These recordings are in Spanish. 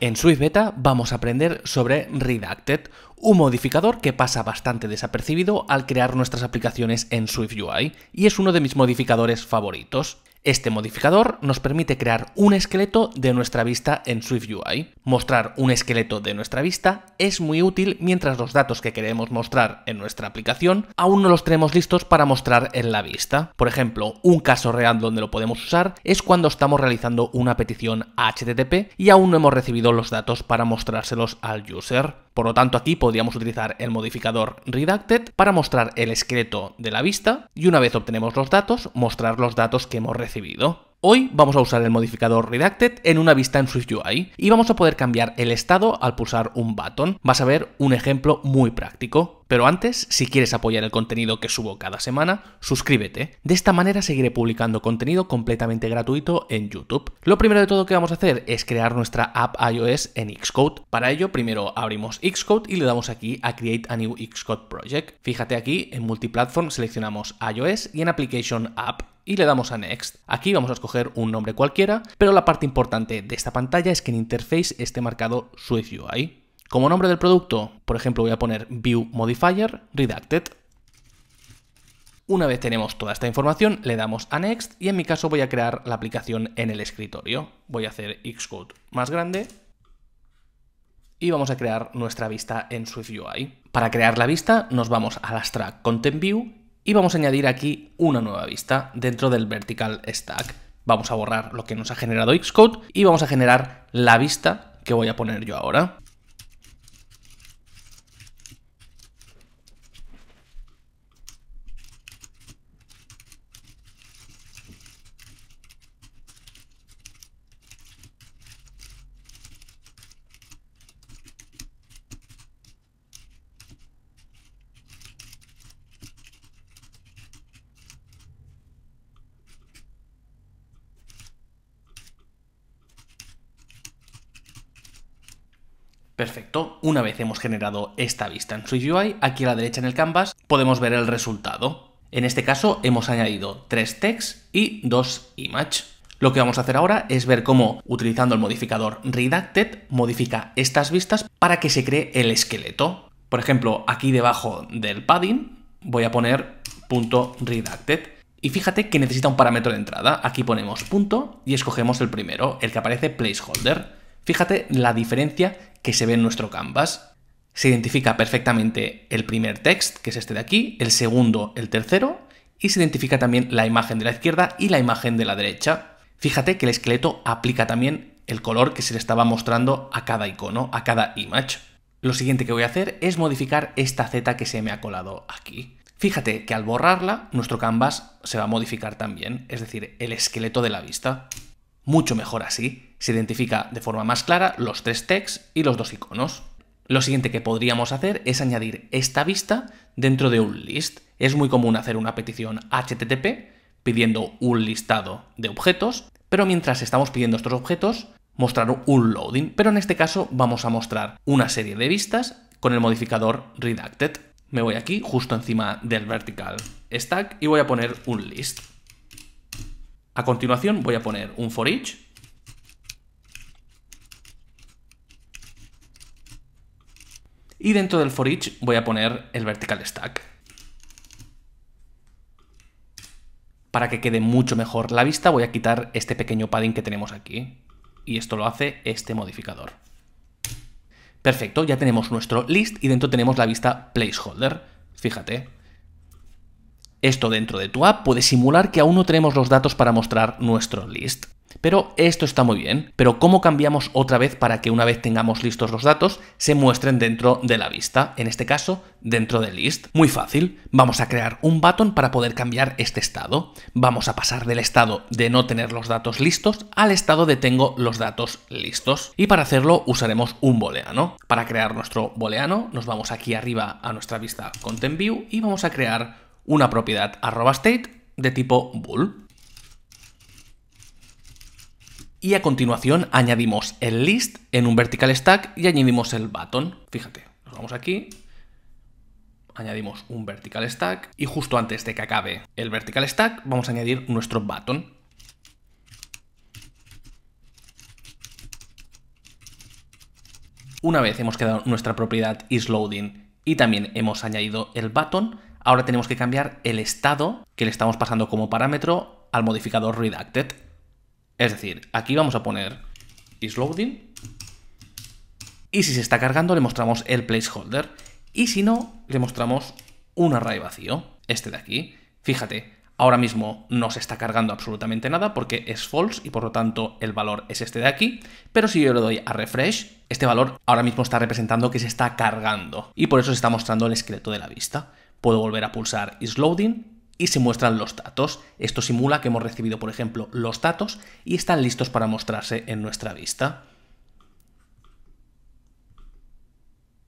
En Swift Beta vamos a aprender sobre Redacted, un modificador que pasa bastante desapercibido al crear nuestras aplicaciones en Swift UI y es uno de mis modificadores favoritos. Este modificador nos permite crear un esqueleto de nuestra vista en SwiftUI. Mostrar un esqueleto de nuestra vista es muy útil mientras los datos que queremos mostrar en nuestra aplicación aún no los tenemos listos para mostrar en la vista. Por ejemplo, un caso real donde lo podemos usar es cuando estamos realizando una petición HTTP y aún no hemos recibido los datos para mostrárselos al user. Por lo tanto, aquí podríamos utilizar el modificador redacted para mostrar el esqueleto de la vista y una vez obtenemos los datos, mostrar los datos que hemos recibido. Hoy vamos a usar el modificador Redacted en una vista en SwiftUI y vamos a poder cambiar el estado al pulsar un button. Vas a ver un ejemplo muy práctico. Pero antes, si quieres apoyar el contenido que subo cada semana, suscríbete. De esta manera seguiré publicando contenido completamente gratuito en YouTube. Lo primero de todo que vamos a hacer es crear nuestra app iOS en Xcode. Para ello, primero abrimos Xcode y le damos aquí a Create a New Xcode Project. Fíjate aquí, en Multiplatform seleccionamos iOS y en Application App y le damos a Next. Aquí vamos a escoger un nombre cualquiera, pero la parte importante de esta pantalla es que en interface esté marcado SwiftUI. Como nombre del producto, por ejemplo, voy a poner View Modifier Redacted. Una vez tenemos toda esta información, le damos a Next y en mi caso voy a crear la aplicación en el escritorio. Voy a hacer Xcode más grande y vamos a crear nuestra vista en SwiftUI. Para crear la vista nos vamos a la track Content View y vamos a añadir aquí una nueva vista dentro del vertical stack. Vamos a borrar lo que nos ha generado Xcode y vamos a generar la vista que voy a poner yo ahora. Perfecto, una vez hemos generado esta vista en SwiftUI, aquí a la derecha en el canvas podemos ver el resultado. En este caso hemos añadido tres text y dos image. Lo que vamos a hacer ahora es ver cómo, utilizando el modificador Redacted, modifica estas vistas para que se cree el esqueleto. Por ejemplo, aquí debajo del padding voy a poner punto .redacted. Y fíjate que necesita un parámetro de entrada. Aquí ponemos punto y escogemos el primero, el que aparece placeholder. Fíjate la diferencia que se ve en nuestro canvas. Se identifica perfectamente el primer text, que es este de aquí, el segundo, el tercero, y se identifica también la imagen de la izquierda y la imagen de la derecha. Fíjate que el esqueleto aplica también el color que se le estaba mostrando a cada icono, a cada image. Lo siguiente que voy a hacer es modificar esta Z que se me ha colado aquí. Fíjate que al borrarla, nuestro canvas se va a modificar también, es decir, el esqueleto de la vista. Mucho mejor así. Se identifica de forma más clara los tres tags y los dos iconos. Lo siguiente que podríamos hacer es añadir esta vista dentro de un list. Es muy común hacer una petición HTTP pidiendo un listado de objetos, pero mientras estamos pidiendo estos objetos, mostrar un loading, pero en este caso vamos a mostrar una serie de vistas con el modificador redacted. Me voy aquí justo encima del vertical stack y voy a poner un list. A continuación voy a poner un for each Y dentro del for each voy a poner el vertical stack. Para que quede mucho mejor la vista voy a quitar este pequeño padding que tenemos aquí. Y esto lo hace este modificador. Perfecto, ya tenemos nuestro list y dentro tenemos la vista placeholder. Fíjate. Esto dentro de tu app puede simular que aún no tenemos los datos para mostrar nuestro list. Pero esto está muy bien. Pero ¿cómo cambiamos otra vez para que una vez tengamos listos los datos se muestren dentro de la vista? En este caso, dentro de list. Muy fácil. Vamos a crear un button para poder cambiar este estado. Vamos a pasar del estado de no tener los datos listos al estado de tengo los datos listos. Y para hacerlo usaremos un booleano. Para crear nuestro booleano nos vamos aquí arriba a nuestra vista ContentView y vamos a crear una propiedad arroba state de tipo bool. Y a continuación añadimos el list en un vertical stack y añadimos el button. Fíjate, nos vamos aquí, añadimos un vertical stack y justo antes de que acabe el vertical stack vamos a añadir nuestro button. Una vez hemos quedado nuestra propiedad isLoading y también hemos añadido el button, ahora tenemos que cambiar el estado que le estamos pasando como parámetro al modificador redacted. Es decir, aquí vamos a poner isLoading y si se está cargando le mostramos el placeholder y si no, le mostramos un array vacío, este de aquí. Fíjate, ahora mismo no se está cargando absolutamente nada porque es false y por lo tanto el valor es este de aquí, pero si yo le doy a refresh, este valor ahora mismo está representando que se está cargando y por eso se está mostrando el esqueleto de la vista. Puedo volver a pulsar isLoading y se muestran los datos. Esto simula que hemos recibido, por ejemplo, los datos y están listos para mostrarse en nuestra vista.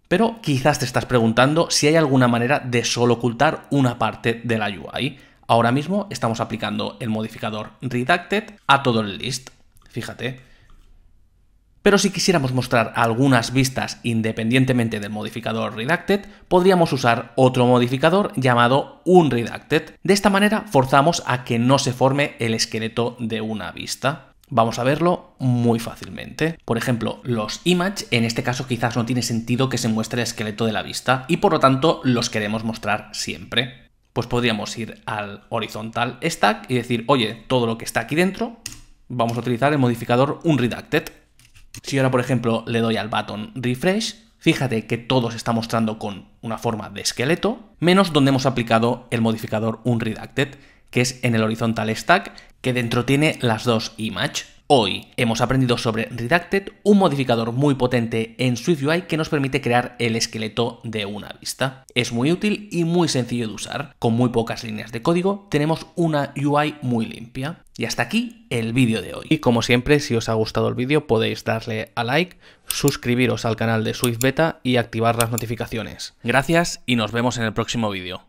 Pero quizás te estás preguntando si hay alguna manera de solo ocultar una parte de la UI. Ahora mismo estamos aplicando el modificador redacted a todo el list. Fíjate, pero si quisiéramos mostrar algunas vistas independientemente del modificador redacted, podríamos usar otro modificador llamado unredacted. De esta manera forzamos a que no se forme el esqueleto de una vista. Vamos a verlo muy fácilmente. Por ejemplo, los image, en este caso quizás no tiene sentido que se muestre el esqueleto de la vista y por lo tanto los queremos mostrar siempre. Pues podríamos ir al horizontal stack y decir, oye, todo lo que está aquí dentro, vamos a utilizar el modificador unredacted si ahora, por ejemplo, le doy al button refresh, fíjate que todo se está mostrando con una forma de esqueleto, menos donde hemos aplicado el modificador unredacted, que es en el horizontal stack, que dentro tiene las dos image. Hoy hemos aprendido sobre Redacted, un modificador muy potente en SwiftUI que nos permite crear el esqueleto de una vista. Es muy útil y muy sencillo de usar. Con muy pocas líneas de código tenemos una UI muy limpia. Y hasta aquí el vídeo de hoy. Y como siempre, si os ha gustado el vídeo podéis darle a like, suscribiros al canal de Swift Beta y activar las notificaciones. Gracias y nos vemos en el próximo vídeo.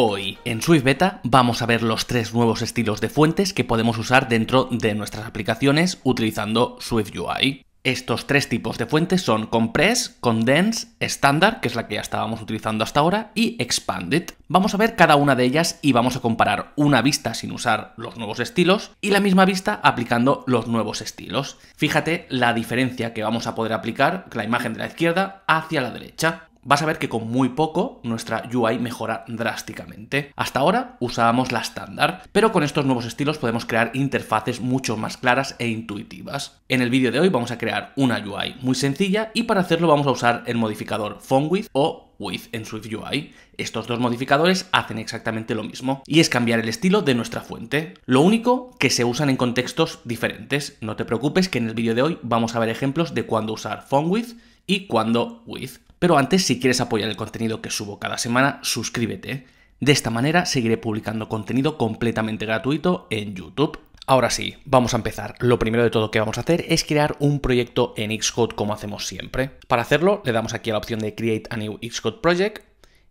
Hoy en Swift Beta vamos a ver los tres nuevos estilos de fuentes que podemos usar dentro de nuestras aplicaciones utilizando Swift UI. Estos tres tipos de fuentes son Compress, Condense, Standard, que es la que ya estábamos utilizando hasta ahora, y Expanded. Vamos a ver cada una de ellas y vamos a comparar una vista sin usar los nuevos estilos y la misma vista aplicando los nuevos estilos. Fíjate la diferencia que vamos a poder aplicar la imagen de la izquierda hacia la derecha vas a ver que con muy poco nuestra UI mejora drásticamente. Hasta ahora usábamos la estándar, pero con estos nuevos estilos podemos crear interfaces mucho más claras e intuitivas. En el vídeo de hoy vamos a crear una UI muy sencilla y para hacerlo vamos a usar el modificador FontWidth o with en SwiftUI. Estos dos modificadores hacen exactamente lo mismo, y es cambiar el estilo de nuestra fuente. Lo único que se usan en contextos diferentes. No te preocupes que en el vídeo de hoy vamos a ver ejemplos de cuándo usar FontWidth y cuándo with. Pero antes, si quieres apoyar el contenido que subo cada semana, suscríbete. De esta manera seguiré publicando contenido completamente gratuito en YouTube. Ahora sí, vamos a empezar. Lo primero de todo que vamos a hacer es crear un proyecto en Xcode como hacemos siempre. Para hacerlo, le damos aquí a la opción de Create a New Xcode Project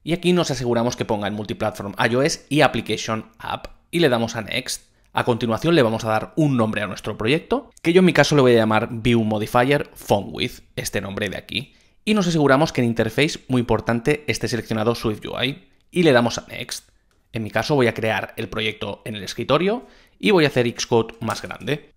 y aquí nos aseguramos que ponga en Multiplatform iOS y Application App y le damos a Next. A continuación le vamos a dar un nombre a nuestro proyecto, que yo en mi caso le voy a llamar View Modifier Phone este nombre de aquí y nos aseguramos que en interface, muy importante, esté seleccionado Swift UI y le damos a Next. En mi caso voy a crear el proyecto en el escritorio y voy a hacer Xcode más grande.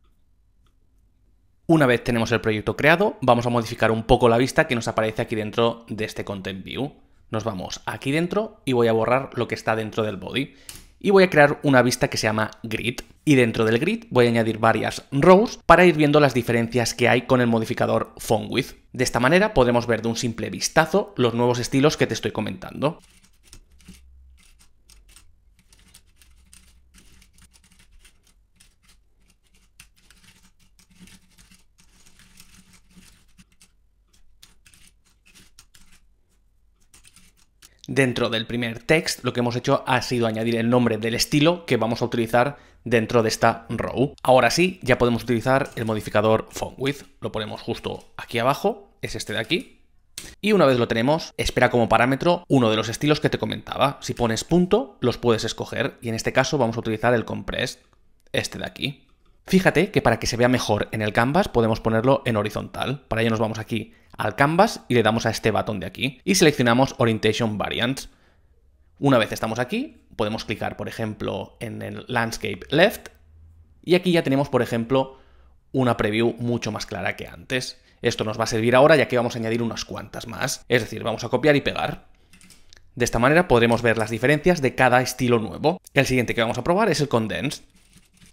Una vez tenemos el proyecto creado, vamos a modificar un poco la vista que nos aparece aquí dentro de este Content View. Nos vamos aquí dentro y voy a borrar lo que está dentro del body. Y voy a crear una vista que se llama Grid y dentro del grid voy a añadir varias rows para ir viendo las diferencias que hay con el modificador font-width. De esta manera podemos ver de un simple vistazo los nuevos estilos que te estoy comentando. Dentro del primer text lo que hemos hecho ha sido añadir el nombre del estilo que vamos a utilizar dentro de esta row. Ahora sí, ya podemos utilizar el modificador font width. Lo ponemos justo aquí abajo, es este de aquí. Y una vez lo tenemos, espera como parámetro uno de los estilos que te comentaba. Si pones punto, los puedes escoger y en este caso vamos a utilizar el compress, este de aquí. Fíjate que para que se vea mejor en el canvas podemos ponerlo en horizontal. Para ello nos vamos aquí al canvas y le damos a este botón de aquí y seleccionamos Orientation Variants. Una vez estamos aquí, podemos clicar, por ejemplo, en el Landscape Left y aquí ya tenemos, por ejemplo, una preview mucho más clara que antes. Esto nos va a servir ahora ya que vamos a añadir unas cuantas más. Es decir, vamos a copiar y pegar. De esta manera podremos ver las diferencias de cada estilo nuevo. El siguiente que vamos a probar es el Condensed,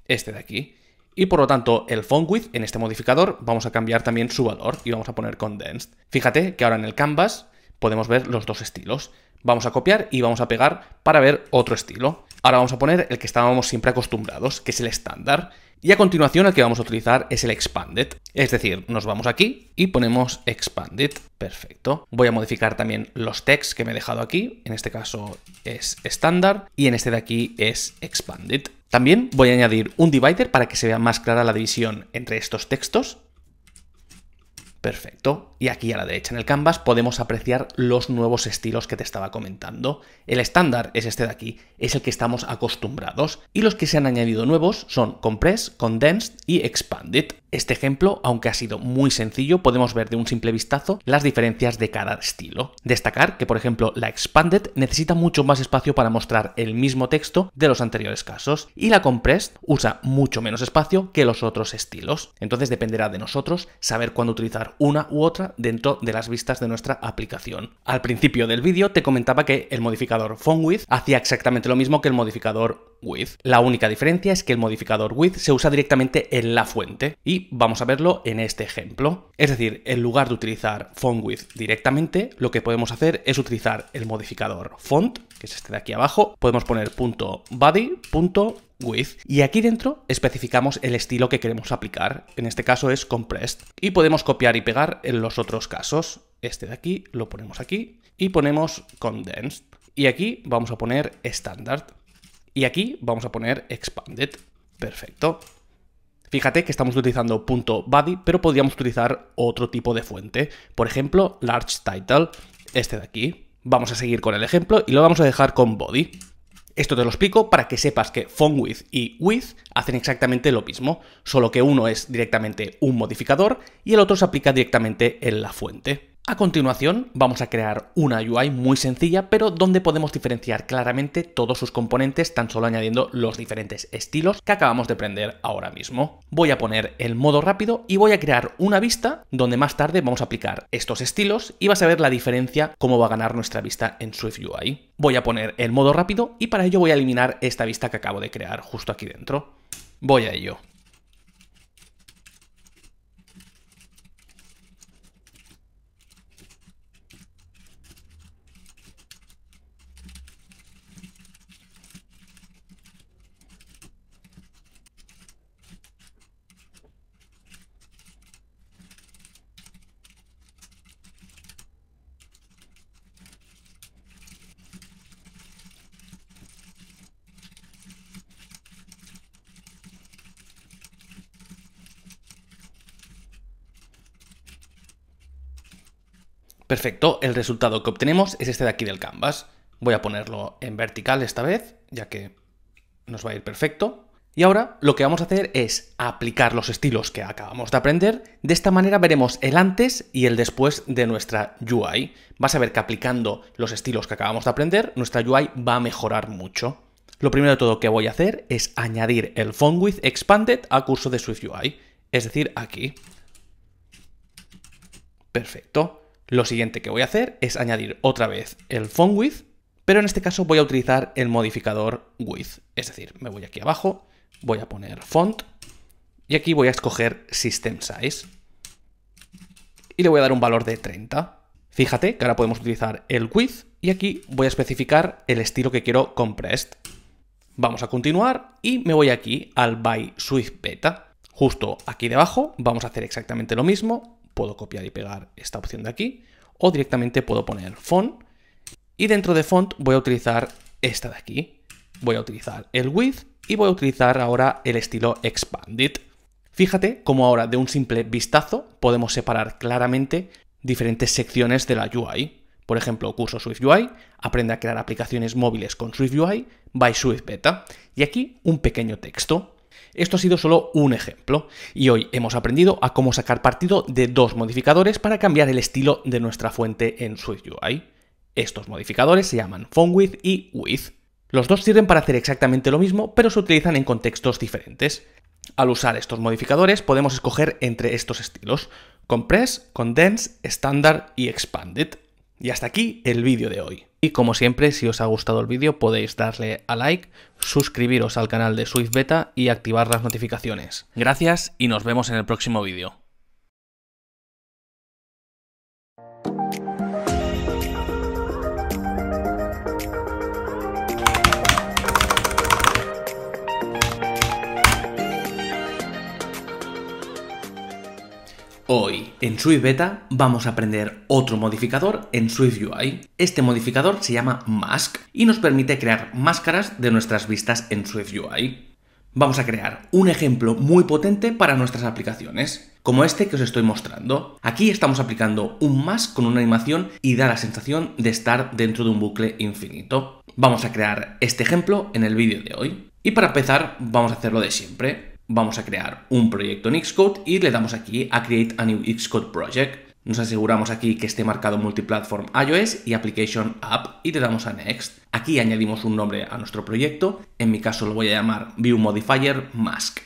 este de aquí. Y por lo tanto, el font width, en este modificador, vamos a cambiar también su valor y vamos a poner condensed. Fíjate que ahora en el canvas podemos ver los dos estilos. Vamos a copiar y vamos a pegar para ver otro estilo. Ahora vamos a poner el que estábamos siempre acostumbrados, que es el estándar. Y a continuación el que vamos a utilizar es el expanded. Es decir, nos vamos aquí y ponemos expanded. Perfecto. Voy a modificar también los text que me he dejado aquí. En este caso es estándar y en este de aquí es expanded. También voy a añadir un divider para que se vea más clara la división entre estos textos Perfecto. Y aquí a la derecha en el canvas podemos apreciar los nuevos estilos que te estaba comentando. El estándar es este de aquí, es el que estamos acostumbrados. Y los que se han añadido nuevos son Compressed, Condensed y Expanded. Este ejemplo, aunque ha sido muy sencillo, podemos ver de un simple vistazo las diferencias de cada estilo. Destacar que, por ejemplo, la Expanded necesita mucho más espacio para mostrar el mismo texto de los anteriores casos y la Compressed usa mucho menos espacio que los otros estilos. Entonces dependerá de nosotros saber cuándo utilizar una u otra dentro de las vistas de nuestra aplicación. Al principio del vídeo te comentaba que el modificador FontWidth hacía exactamente lo mismo que el modificador width. La única diferencia es que el modificador width se usa directamente en la fuente y vamos a verlo en este ejemplo. Es decir, en lugar de utilizar font with directamente, lo que podemos hacer es utilizar el modificador font, que es este de aquí abajo, podemos poner .body, with. Y aquí dentro especificamos el estilo que queremos aplicar. En este caso es compressed. Y podemos copiar y pegar en los otros casos. Este de aquí lo ponemos aquí y ponemos condensed. Y aquí vamos a poner standard. Y aquí vamos a poner expanded. Perfecto. Fíjate que estamos utilizando .body, pero podríamos utilizar otro tipo de fuente. Por ejemplo, large title, este de aquí. Vamos a seguir con el ejemplo y lo vamos a dejar con body. Esto te lo explico para que sepas que with y Width hacen exactamente lo mismo, solo que uno es directamente un modificador y el otro se aplica directamente en la fuente. A continuación vamos a crear una UI muy sencilla pero donde podemos diferenciar claramente todos sus componentes tan solo añadiendo los diferentes estilos que acabamos de aprender ahora mismo. Voy a poner el modo rápido y voy a crear una vista donde más tarde vamos a aplicar estos estilos y vas a ver la diferencia cómo va a ganar nuestra vista en UI. Voy a poner el modo rápido y para ello voy a eliminar esta vista que acabo de crear justo aquí dentro. Voy a ello. Perfecto, el resultado que obtenemos es este de aquí del canvas. Voy a ponerlo en vertical esta vez, ya que nos va a ir perfecto. Y ahora lo que vamos a hacer es aplicar los estilos que acabamos de aprender. De esta manera veremos el antes y el después de nuestra UI. Vas a ver que aplicando los estilos que acabamos de aprender, nuestra UI va a mejorar mucho. Lo primero de todo que voy a hacer es añadir el font with expanded a curso de Swift UI, es decir, aquí. Perfecto. Lo siguiente que voy a hacer es añadir otra vez el font width, pero en este caso voy a utilizar el modificador width. Es decir, me voy aquí abajo, voy a poner font y aquí voy a escoger system size y le voy a dar un valor de 30. Fíjate que ahora podemos utilizar el width y aquí voy a especificar el estilo que quiero compressed. Vamos a continuar y me voy aquí al by Swift Beta. Justo aquí debajo vamos a hacer exactamente lo mismo puedo copiar y pegar esta opción de aquí, o directamente puedo poner font, y dentro de font voy a utilizar esta de aquí. Voy a utilizar el width y voy a utilizar ahora el estilo expanded. Fíjate cómo ahora de un simple vistazo podemos separar claramente diferentes secciones de la UI. Por ejemplo, curso Swift UI, aprende a crear aplicaciones móviles con Swift UI by Swift Beta. Y aquí un pequeño texto esto ha sido solo un ejemplo y hoy hemos aprendido a cómo sacar partido de dos modificadores para cambiar el estilo de nuestra fuente en SwiftUI. Estos modificadores se llaman FontWidth y Width. Los dos sirven para hacer exactamente lo mismo, pero se utilizan en contextos diferentes. Al usar estos modificadores podemos escoger entre estos estilos, Compress, Condense, Standard y Expanded. Y hasta aquí el vídeo de hoy. Y como siempre, si os ha gustado el vídeo podéis darle a like, suscribiros al canal de Swift Beta y activar las notificaciones. Gracias y nos vemos en el próximo vídeo. Hoy en Swift Beta vamos a aprender otro modificador en Swift UI. Este modificador se llama Mask y nos permite crear máscaras de nuestras vistas en Swift UI. Vamos a crear un ejemplo muy potente para nuestras aplicaciones, como este que os estoy mostrando. Aquí estamos aplicando un mask con una animación y da la sensación de estar dentro de un bucle infinito. Vamos a crear este ejemplo en el vídeo de hoy. Y para empezar, vamos a hacerlo de siempre. Vamos a crear un proyecto en Xcode y le damos aquí a Create a New Xcode Project. Nos aseguramos aquí que esté marcado Multiplatform iOS y Application App y le damos a Next. Aquí añadimos un nombre a nuestro proyecto, en mi caso lo voy a llamar View Modifier Mask.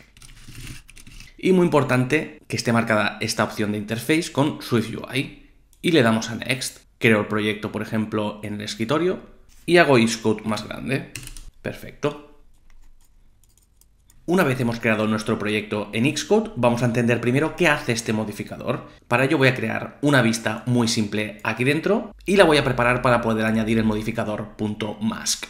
Y muy importante que esté marcada esta opción de interface con SwiftUI y le damos a Next. Creo el proyecto, por ejemplo, en el escritorio y hago Xcode más grande. Perfecto. Una vez hemos creado nuestro proyecto en Xcode, vamos a entender primero qué hace este modificador. Para ello voy a crear una vista muy simple aquí dentro y la voy a preparar para poder añadir el modificador .mask.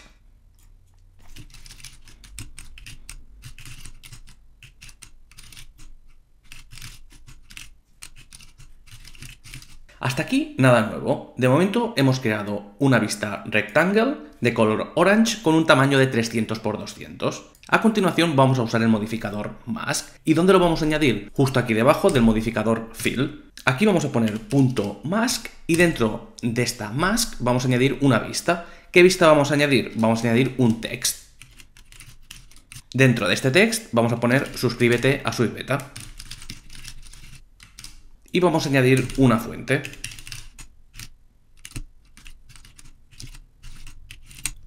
Hasta aquí nada nuevo. De momento hemos creado una vista rectangle de color orange con un tamaño de 300x200. A continuación vamos a usar el modificador mask. ¿Y dónde lo vamos a añadir? Justo aquí debajo del modificador fill. Aquí vamos a poner punto mask y dentro de esta mask vamos a añadir una vista. ¿Qué vista vamos a añadir? Vamos a añadir un text. Dentro de este text vamos a poner suscríbete a su beta y vamos a añadir una fuente.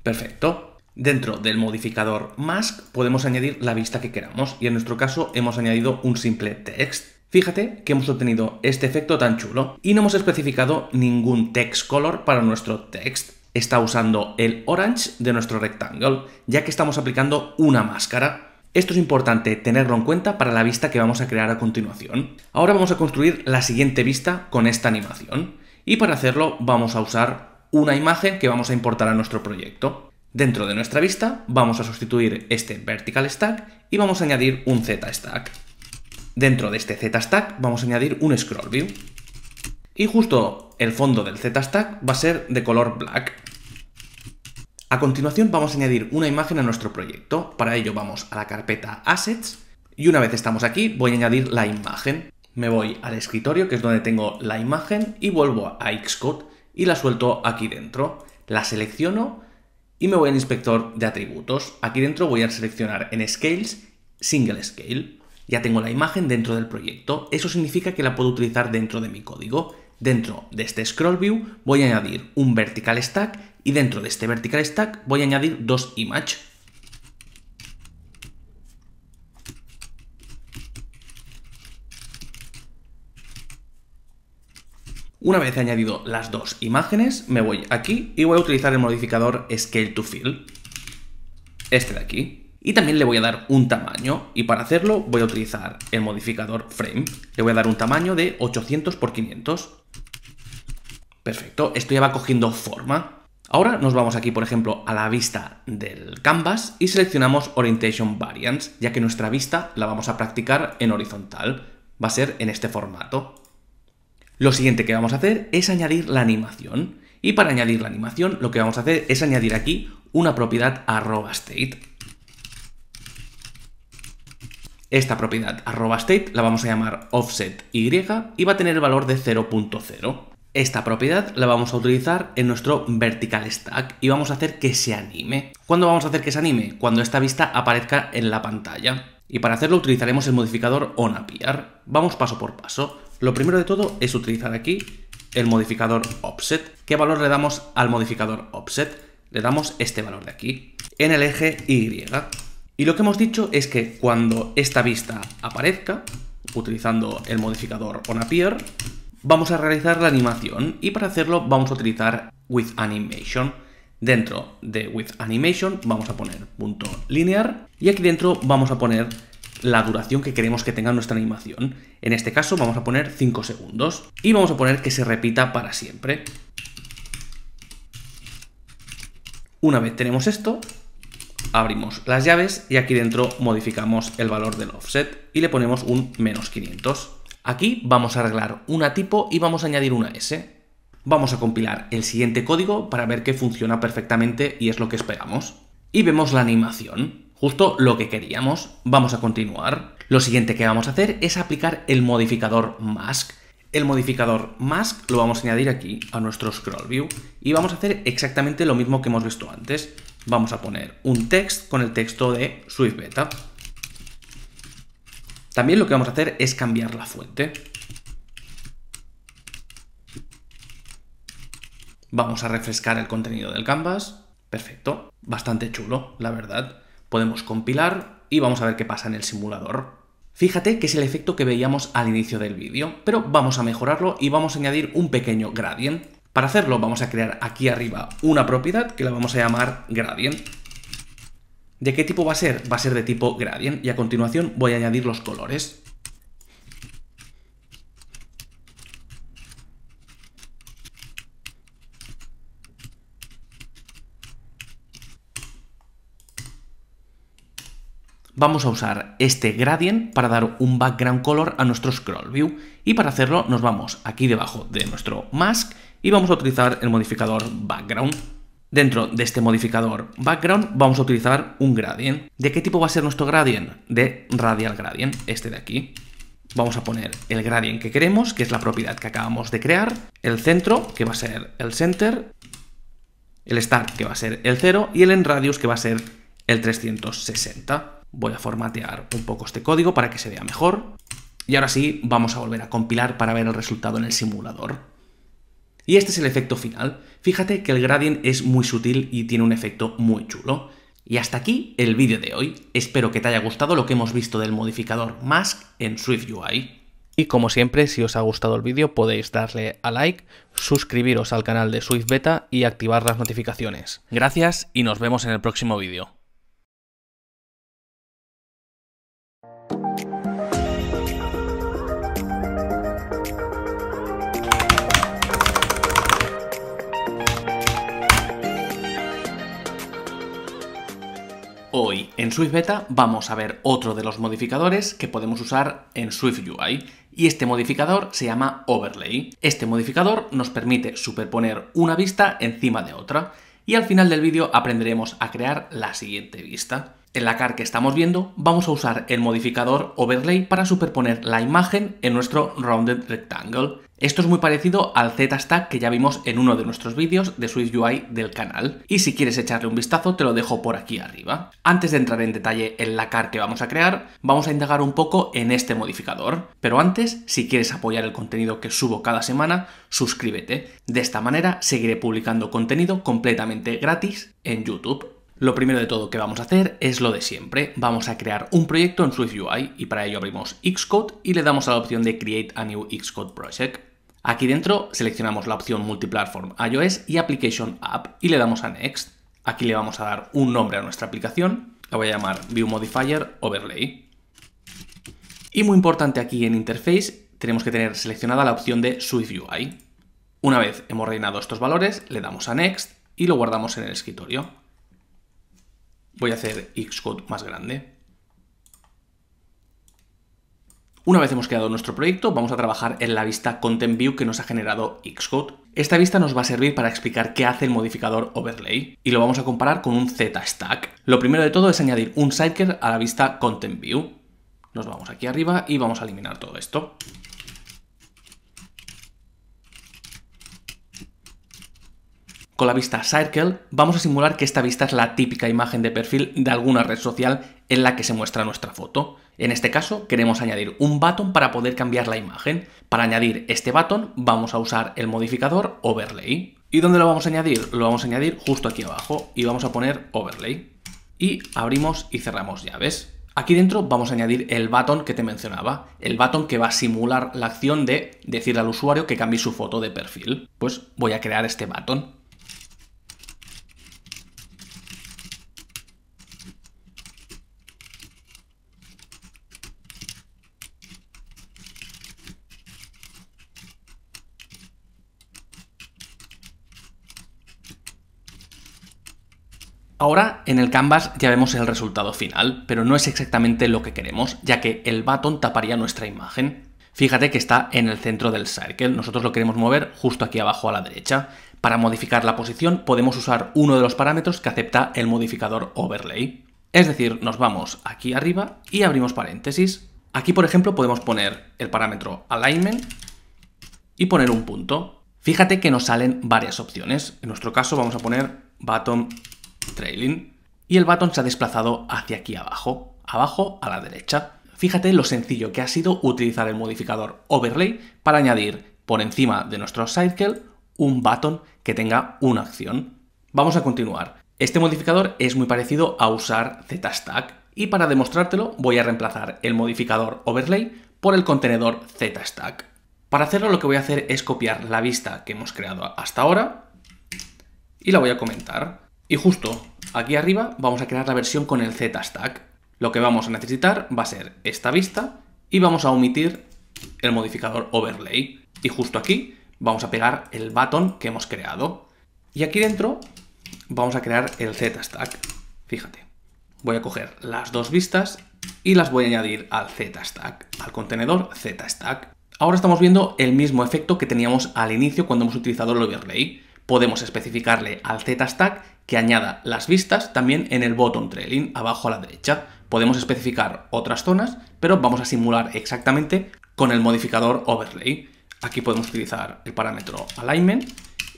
Perfecto. Dentro del modificador mask podemos añadir la vista que queramos y en nuestro caso hemos añadido un simple text. Fíjate que hemos obtenido este efecto tan chulo y no hemos especificado ningún text color para nuestro text. Está usando el orange de nuestro rectángulo ya que estamos aplicando una máscara. Esto es importante tenerlo en cuenta para la vista que vamos a crear a continuación. Ahora vamos a construir la siguiente vista con esta animación y para hacerlo vamos a usar una imagen que vamos a importar a nuestro proyecto. Dentro de nuestra vista vamos a sustituir este vertical stack y vamos a añadir un z stack. Dentro de este z stack vamos a añadir un scroll view y justo el fondo del z stack va a ser de color black. A continuación vamos a añadir una imagen a nuestro proyecto. Para ello vamos a la carpeta Assets y una vez estamos aquí voy a añadir la imagen. Me voy al escritorio que es donde tengo la imagen y vuelvo a Xcode y la suelto aquí dentro. La selecciono y me voy al inspector de atributos. Aquí dentro voy a seleccionar en Scales Single Scale. Ya tengo la imagen dentro del proyecto. Eso significa que la puedo utilizar dentro de mi código. Dentro de este scroll view voy a añadir un vertical stack y dentro de este vertical stack voy a añadir dos image. Una vez he añadido las dos imágenes, me voy aquí y voy a utilizar el modificador Scale to Fill, este de aquí. Y también le voy a dar un tamaño, y para hacerlo voy a utilizar el modificador Frame. Le voy a dar un tamaño de 800 x 500. Perfecto, esto ya va cogiendo forma. Ahora nos vamos aquí, por ejemplo, a la vista del canvas y seleccionamos Orientation Variance, ya que nuestra vista la vamos a practicar en horizontal. Va a ser en este formato. Lo siguiente que vamos a hacer es añadir la animación. Y para añadir la animación, lo que vamos a hacer es añadir aquí una propiedad arroba state. Esta propiedad arroba state la vamos a llamar offset y y va a tener el valor de 0.0. Esta propiedad la vamos a utilizar en nuestro vertical stack y vamos a hacer que se anime. ¿Cuándo vamos a hacer que se anime? Cuando esta vista aparezca en la pantalla. Y para hacerlo utilizaremos el modificador onAppear. Vamos paso por paso. Lo primero de todo es utilizar aquí el modificador offset. ¿Qué valor le damos al modificador offset? Le damos este valor de aquí, en el eje Y. Y lo que hemos dicho es que cuando esta vista aparezca, utilizando el modificador onAppear, vamos a realizar la animación y para hacerlo vamos a utilizar with animation. Dentro de with animation vamos a poner punto linear y aquí dentro vamos a poner la duración que queremos que tenga nuestra animación. En este caso vamos a poner 5 segundos y vamos a poner que se repita para siempre. Una vez tenemos esto, abrimos las llaves y aquí dentro modificamos el valor del offset y le ponemos un menos 500. Aquí vamos a arreglar una tipo y vamos a añadir una S. Vamos a compilar el siguiente código para ver que funciona perfectamente y es lo que esperamos. Y vemos la animación, justo lo que queríamos. Vamos a continuar. Lo siguiente que vamos a hacer es aplicar el modificador mask. El modificador mask lo vamos a añadir aquí a nuestro scroll view y vamos a hacer exactamente lo mismo que hemos visto antes. Vamos a poner un text con el texto de Swift Beta. También lo que vamos a hacer es cambiar la fuente. Vamos a refrescar el contenido del canvas. Perfecto. Bastante chulo, la verdad. Podemos compilar y vamos a ver qué pasa en el simulador. Fíjate que es el efecto que veíamos al inicio del vídeo, pero vamos a mejorarlo y vamos a añadir un pequeño gradient. Para hacerlo vamos a crear aquí arriba una propiedad que la vamos a llamar gradient. ¿De qué tipo va a ser? Va a ser de tipo gradient y a continuación voy a añadir los colores. Vamos a usar este gradient para dar un background color a nuestro scroll view y para hacerlo nos vamos aquí debajo de nuestro mask y vamos a utilizar el modificador background. Dentro de este modificador background vamos a utilizar un gradient. ¿De qué tipo va a ser nuestro gradient? De radial gradient, este de aquí. Vamos a poner el gradient que queremos, que es la propiedad que acabamos de crear, el centro, que va a ser el center, el start, que va a ser el 0, y el end radius, que va a ser el 360. Voy a formatear un poco este código para que se vea mejor. Y ahora sí, vamos a volver a compilar para ver el resultado en el simulador. Y este es el efecto final. Fíjate que el gradient es muy sutil y tiene un efecto muy chulo. Y hasta aquí el vídeo de hoy. Espero que te haya gustado lo que hemos visto del modificador Mask en SwiftUI. Y como siempre, si os ha gustado el vídeo podéis darle a like, suscribiros al canal de Swift Beta y activar las notificaciones. Gracias y nos vemos en el próximo vídeo. Hoy en Swift Beta vamos a ver otro de los modificadores que podemos usar en Swift UI y este modificador se llama Overlay. Este modificador nos permite superponer una vista encima de otra y al final del vídeo aprenderemos a crear la siguiente vista. En la car que estamos viendo vamos a usar el modificador overlay para superponer la imagen en nuestro rounded rectangle. Esto es muy parecido al Z-Stack que ya vimos en uno de nuestros vídeos de Switch UI del canal. Y si quieres echarle un vistazo te lo dejo por aquí arriba. Antes de entrar en detalle en la car que vamos a crear, vamos a indagar un poco en este modificador. Pero antes, si quieres apoyar el contenido que subo cada semana, suscríbete. De esta manera seguiré publicando contenido completamente gratis en YouTube. Lo primero de todo que vamos a hacer es lo de siempre. Vamos a crear un proyecto en SwiftUI y para ello abrimos Xcode y le damos a la opción de Create a New Xcode Project. Aquí dentro seleccionamos la opción Multiplatform iOS y Application App y le damos a Next. Aquí le vamos a dar un nombre a nuestra aplicación. La voy a llamar View Modifier Overlay. Y muy importante aquí en Interface tenemos que tener seleccionada la opción de SwiftUI. Una vez hemos rellenado estos valores, le damos a Next y lo guardamos en el escritorio. Voy a hacer Xcode más grande. Una vez hemos creado nuestro proyecto, vamos a trabajar en la vista Content View que nos ha generado Xcode. Esta vista nos va a servir para explicar qué hace el modificador Overlay y lo vamos a comparar con un Z-Stack. Lo primero de todo es añadir un sidecar a la vista Content View. Nos vamos aquí arriba y vamos a eliminar todo esto. Con la vista Circle vamos a simular que esta vista es la típica imagen de perfil de alguna red social en la que se muestra nuestra foto. En este caso queremos añadir un button para poder cambiar la imagen. Para añadir este button vamos a usar el modificador overlay. ¿Y dónde lo vamos a añadir? Lo vamos a añadir justo aquí abajo y vamos a poner overlay. Y abrimos y cerramos llaves. Aquí dentro vamos a añadir el button que te mencionaba, el button que va a simular la acción de decirle al usuario que cambie su foto de perfil. Pues voy a crear este button. Ahora en el canvas ya vemos el resultado final, pero no es exactamente lo que queremos, ya que el button taparía nuestra imagen. Fíjate que está en el centro del circle, nosotros lo queremos mover justo aquí abajo a la derecha. Para modificar la posición podemos usar uno de los parámetros que acepta el modificador overlay. Es decir, nos vamos aquí arriba y abrimos paréntesis. Aquí, por ejemplo, podemos poner el parámetro alignment y poner un punto. Fíjate que nos salen varias opciones. En nuestro caso vamos a poner button trailing, y el botón se ha desplazado hacia aquí abajo, abajo a la derecha. Fíjate lo sencillo que ha sido utilizar el modificador overlay para añadir por encima de nuestro cycle un button que tenga una acción. Vamos a continuar. Este modificador es muy parecido a usar ZStack y para demostrártelo voy a reemplazar el modificador overlay por el contenedor ZStack. Para hacerlo lo que voy a hacer es copiar la vista que hemos creado hasta ahora y la voy a comentar. Y justo aquí arriba vamos a crear la versión con el Z-Stack. Lo que vamos a necesitar va a ser esta vista y vamos a omitir el modificador overlay. Y justo aquí vamos a pegar el button que hemos creado. Y aquí dentro vamos a crear el Z-Stack. Fíjate, voy a coger las dos vistas y las voy a añadir al Z-Stack, al contenedor Z-Stack. Ahora estamos viendo el mismo efecto que teníamos al inicio cuando hemos utilizado el overlay. Podemos especificarle al Z-Stack que añada las vistas también en el bottom trailing, abajo a la derecha. Podemos especificar otras zonas, pero vamos a simular exactamente con el modificador overlay. Aquí podemos utilizar el parámetro alignment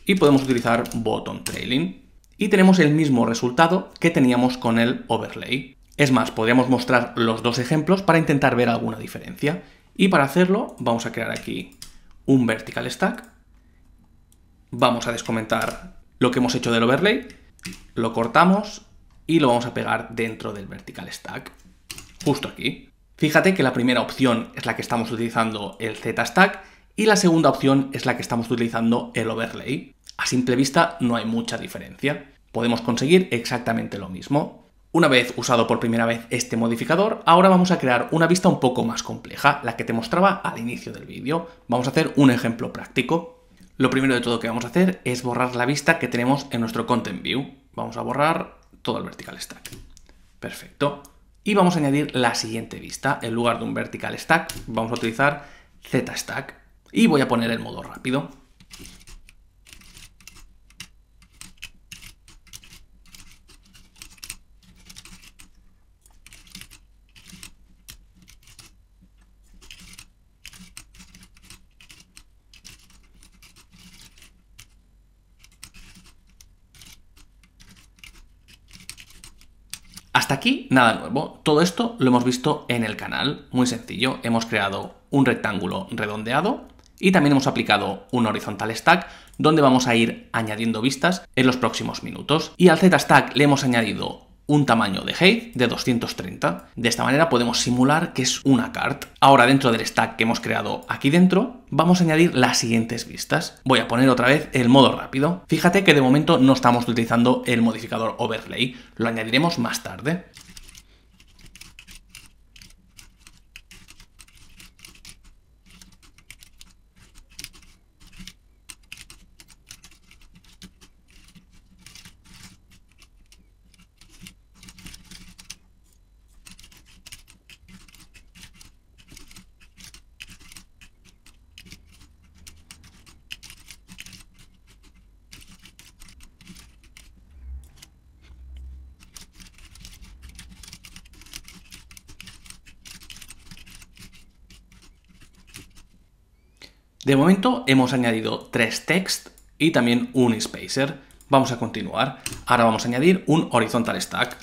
y podemos utilizar bottom trailing. Y tenemos el mismo resultado que teníamos con el overlay. Es más, podríamos mostrar los dos ejemplos para intentar ver alguna diferencia. Y para hacerlo vamos a crear aquí un vertical stack. Vamos a descomentar lo que hemos hecho del overlay lo cortamos y lo vamos a pegar dentro del vertical stack, justo aquí. Fíjate que la primera opción es la que estamos utilizando el Z-Stack y la segunda opción es la que estamos utilizando el overlay. A simple vista no hay mucha diferencia. Podemos conseguir exactamente lo mismo. Una vez usado por primera vez este modificador, ahora vamos a crear una vista un poco más compleja, la que te mostraba al inicio del vídeo. Vamos a hacer un ejemplo práctico. Lo primero de todo que vamos a hacer es borrar la vista que tenemos en nuestro Content View. Vamos a borrar todo el vertical stack. Perfecto. Y vamos a añadir la siguiente vista. En lugar de un vertical stack, vamos a utilizar Z stack. Y voy a poner el modo rápido. Hasta aquí nada nuevo, todo esto lo hemos visto en el canal, muy sencillo, hemos creado un rectángulo redondeado y también hemos aplicado un horizontal stack donde vamos a ir añadiendo vistas en los próximos minutos. Y al Z stack le hemos añadido un tamaño de height de 230. De esta manera podemos simular que es una cart. Ahora dentro del stack que hemos creado aquí dentro, vamos a añadir las siguientes vistas. Voy a poner otra vez el modo rápido. Fíjate que de momento no estamos utilizando el modificador overlay, lo añadiremos más tarde. De momento hemos añadido tres text y también un spacer. Vamos a continuar. Ahora vamos a añadir un horizontal stack.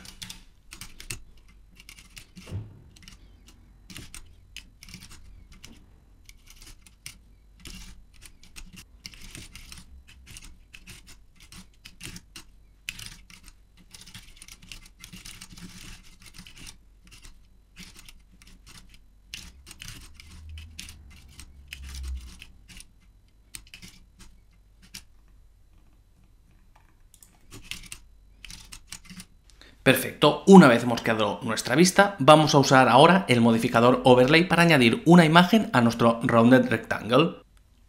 Una vez hemos quedado nuestra vista, vamos a usar ahora el modificador Overlay para añadir una imagen a nuestro Rounded Rectangle.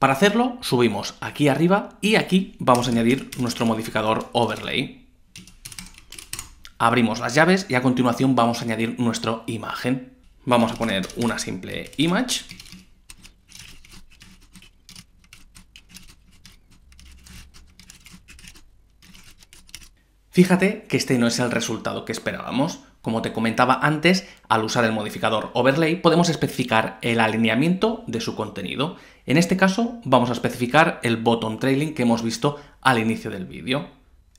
Para hacerlo, subimos aquí arriba y aquí vamos a añadir nuestro modificador Overlay. Abrimos las llaves y a continuación vamos a añadir nuestra imagen. Vamos a poner una simple image Fíjate que este no es el resultado que esperábamos. Como te comentaba antes, al usar el modificador overlay podemos especificar el alineamiento de su contenido. En este caso vamos a especificar el bottom trailing que hemos visto al inicio del vídeo.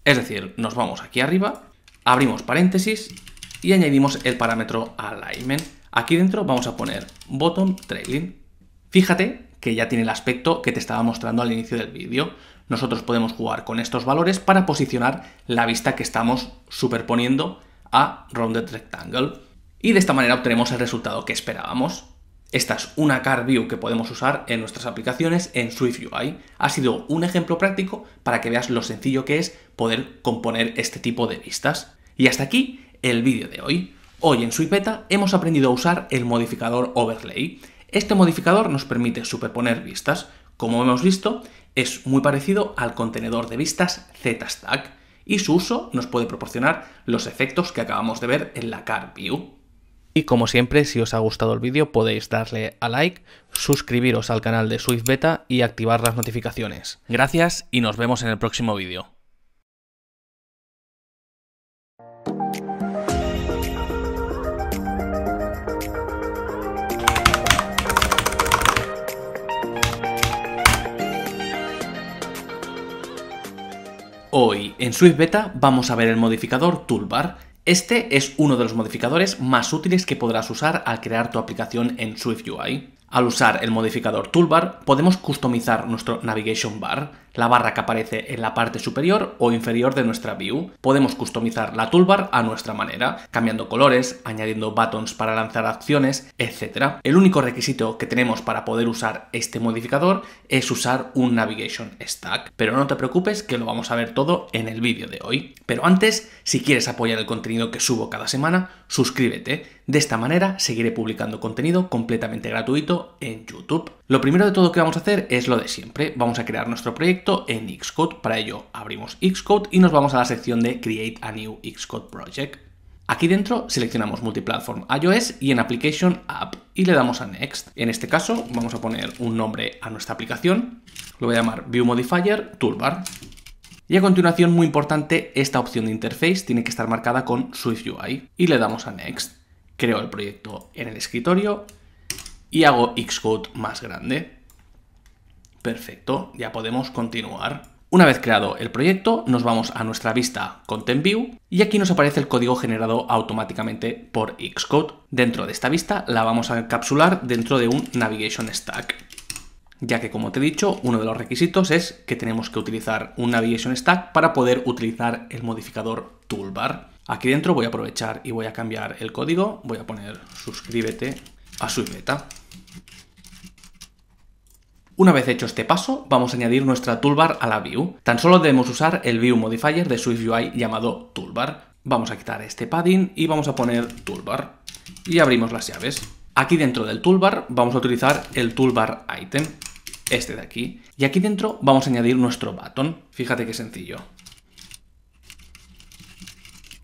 Es decir, nos vamos aquí arriba, abrimos paréntesis y añadimos el parámetro alignment. Aquí dentro vamos a poner bottom trailing. Fíjate que ya tiene el aspecto que te estaba mostrando al inicio del vídeo. Nosotros podemos jugar con estos valores para posicionar la vista que estamos superponiendo a Rounded Rectangle. Y de esta manera obtenemos el resultado que esperábamos. Esta es una car view que podemos usar en nuestras aplicaciones en SwiftUI. Ha sido un ejemplo práctico para que veas lo sencillo que es poder componer este tipo de vistas. Y hasta aquí el vídeo de hoy. Hoy en Swipeta hemos aprendido a usar el modificador Overlay este modificador nos permite superponer vistas. Como hemos visto, es muy parecido al contenedor de vistas ZStack y su uso nos puede proporcionar los efectos que acabamos de ver en la Car View. Y como siempre, si os ha gustado el vídeo podéis darle a like, suscribiros al canal de Swift Beta y activar las notificaciones. Gracias y nos vemos en el próximo vídeo. Hoy en Swift Beta vamos a ver el modificador Toolbar. Este es uno de los modificadores más útiles que podrás usar al crear tu aplicación en Swift UI. Al usar el modificador Toolbar podemos customizar nuestro Navigation Bar la barra que aparece en la parte superior o inferior de nuestra view. Podemos customizar la toolbar a nuestra manera, cambiando colores, añadiendo buttons para lanzar acciones, etc. El único requisito que tenemos para poder usar este modificador es usar un Navigation Stack, pero no te preocupes que lo vamos a ver todo en el vídeo de hoy. Pero antes, si quieres apoyar el contenido que subo cada semana, suscríbete de esta manera seguiré publicando contenido completamente gratuito en YouTube. Lo primero de todo que vamos a hacer es lo de siempre. Vamos a crear nuestro proyecto en Xcode. Para ello abrimos Xcode y nos vamos a la sección de Create a New Xcode Project. Aquí dentro seleccionamos Multiplatform iOS y en Application App y le damos a Next. En este caso vamos a poner un nombre a nuestra aplicación, lo voy a llamar View Modifier Toolbar. Y a continuación, muy importante, esta opción de interface tiene que estar marcada con SwiftUI y le damos a Next creo el proyecto en el escritorio y hago Xcode más grande. Perfecto, ya podemos continuar. Una vez creado el proyecto, nos vamos a nuestra vista Content View y aquí nos aparece el código generado automáticamente por Xcode. Dentro de esta vista la vamos a encapsular dentro de un Navigation Stack, ya que como te he dicho, uno de los requisitos es que tenemos que utilizar un Navigation Stack para poder utilizar el modificador Toolbar. Aquí dentro voy a aprovechar y voy a cambiar el código. Voy a poner suscríbete a su beta. Una vez hecho este paso, vamos a añadir nuestra toolbar a la view. Tan solo debemos usar el view modifier de SwiftUI llamado toolbar. Vamos a quitar este padding y vamos a poner toolbar. Y abrimos las llaves. Aquí dentro del toolbar vamos a utilizar el toolbar item, este de aquí. Y aquí dentro vamos a añadir nuestro button. Fíjate qué sencillo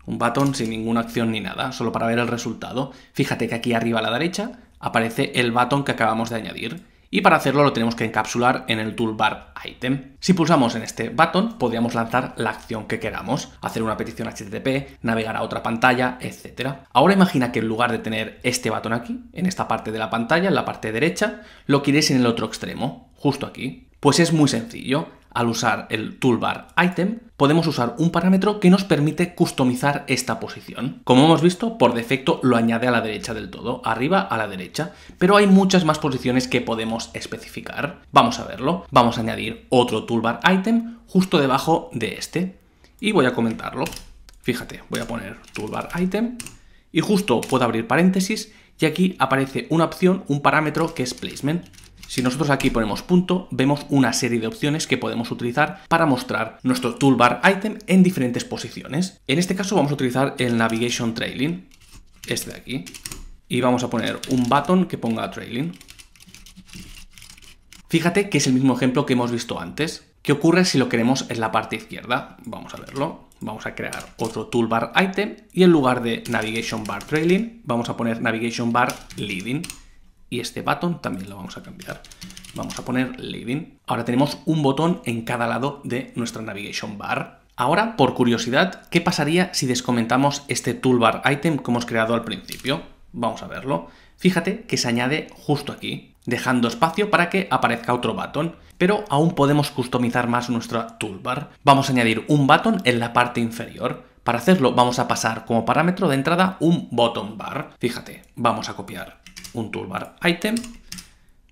un button sin ninguna acción ni nada, solo para ver el resultado. Fíjate que aquí arriba a la derecha aparece el botón que acabamos de añadir y para hacerlo lo tenemos que encapsular en el toolbar item. Si pulsamos en este botón podríamos lanzar la acción que queramos, hacer una petición HTTP, navegar a otra pantalla, etc. Ahora imagina que en lugar de tener este button aquí, en esta parte de la pantalla, en la parte derecha, lo quieres en el otro extremo, justo aquí. Pues es muy sencillo. Al usar el toolbar item, podemos usar un parámetro que nos permite customizar esta posición. Como hemos visto, por defecto lo añade a la derecha del todo, arriba a la derecha, pero hay muchas más posiciones que podemos especificar. Vamos a verlo. Vamos a añadir otro toolbar item justo debajo de este y voy a comentarlo. Fíjate, voy a poner toolbar item y justo puedo abrir paréntesis y aquí aparece una opción, un parámetro que es placement. Si nosotros aquí ponemos punto, vemos una serie de opciones que podemos utilizar para mostrar nuestro toolbar item en diferentes posiciones. En este caso vamos a utilizar el Navigation Trailing, este de aquí, y vamos a poner un button que ponga Trailing. Fíjate que es el mismo ejemplo que hemos visto antes. ¿Qué ocurre si lo queremos en la parte izquierda? Vamos a verlo. Vamos a crear otro toolbar item y en lugar de navigation bar trailing vamos a poner navigation bar leading y este button también lo vamos a cambiar. Vamos a poner living Ahora tenemos un botón en cada lado de nuestra navigation bar. Ahora, por curiosidad, ¿qué pasaría si descomentamos este toolbar item que hemos creado al principio? Vamos a verlo. Fíjate que se añade justo aquí, dejando espacio para que aparezca otro botón pero aún podemos customizar más nuestra toolbar. Vamos a añadir un botón en la parte inferior. Para hacerlo vamos a pasar como parámetro de entrada un bottom bar. Fíjate, vamos a copiar un toolbar item,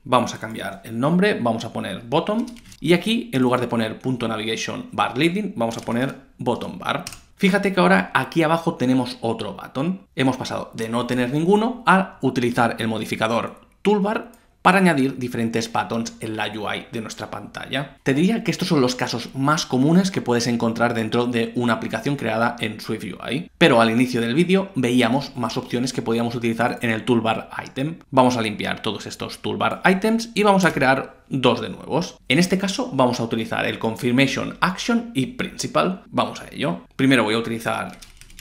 vamos a cambiar el nombre, vamos a poner bottom y aquí en lugar de poner punto navigation bar leading vamos a poner bottom bar. Fíjate que ahora aquí abajo tenemos otro button. Hemos pasado de no tener ninguno a utilizar el modificador toolbar para añadir diferentes patrones en la UI de nuestra pantalla. Te diría que estos son los casos más comunes que puedes encontrar dentro de una aplicación creada en SwiftUI. Pero al inicio del vídeo veíamos más opciones que podíamos utilizar en el toolbar item. Vamos a limpiar todos estos toolbar items y vamos a crear dos de nuevos. En este caso vamos a utilizar el confirmation action y principal. Vamos a ello. Primero voy a utilizar